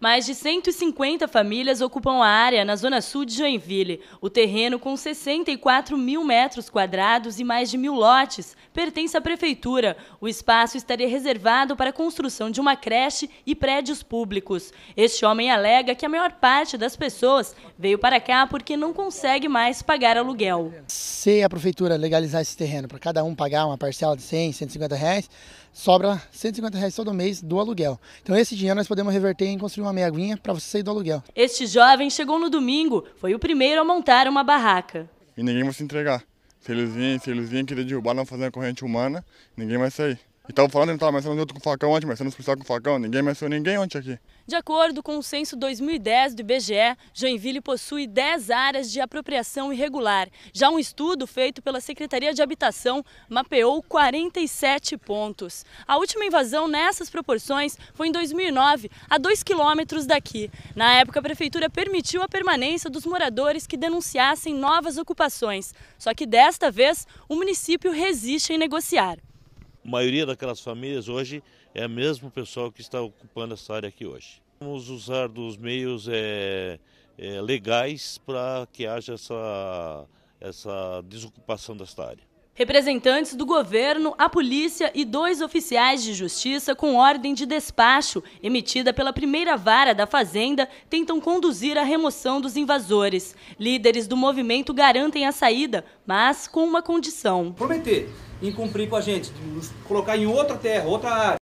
Mais de 150 famílias ocupam a área na zona sul de Joinville. O terreno, com 64 mil metros quadrados e mais de mil lotes, pertence à prefeitura. O espaço estaria reservado para a construção de uma creche e prédios públicos. Este homem alega que a maior parte das pessoas veio para cá porque não consegue mais pagar aluguel. Se a prefeitura legalizar esse terreno para cada um pagar uma parcela de 100, 150 reais, sobra 150 reais todo mês do aluguel. Então esse dinheiro nós podemos reverter em construir uma meia aguinha para você sair do aluguel. Este jovem chegou no domingo, foi o primeiro a montar uma barraca. E ninguém vai se entregar. Se eles virem, se eles virem querer derrubar, não fazer a corrente humana, ninguém vai sair. E tava falando, não tava mencionando outro com facão antes, mencionando não precisava com facão, ninguém mencionou ninguém ontem aqui. De acordo com o censo 2010 do IBGE, Joinville possui 10 áreas de apropriação irregular. Já um estudo feito pela Secretaria de Habitação mapeou 47 pontos. A última invasão nessas proporções foi em 2009, a 2 quilômetros daqui. Na época, a prefeitura permitiu a permanência dos moradores que denunciassem novas ocupações. Só que desta vez, o município resiste em negociar. A maioria daquelas famílias hoje é o mesmo pessoal que está ocupando essa área aqui hoje. Vamos usar dos meios é, é, legais para que haja essa, essa desocupação desta área. Representantes do governo, a polícia e dois oficiais de justiça com ordem de despacho emitida pela primeira vara da Fazenda tentam conduzir a remoção dos invasores. Líderes do movimento garantem a saída, mas com uma condição: prometer em cumprir com a gente, nos colocar em outra terra, outra área.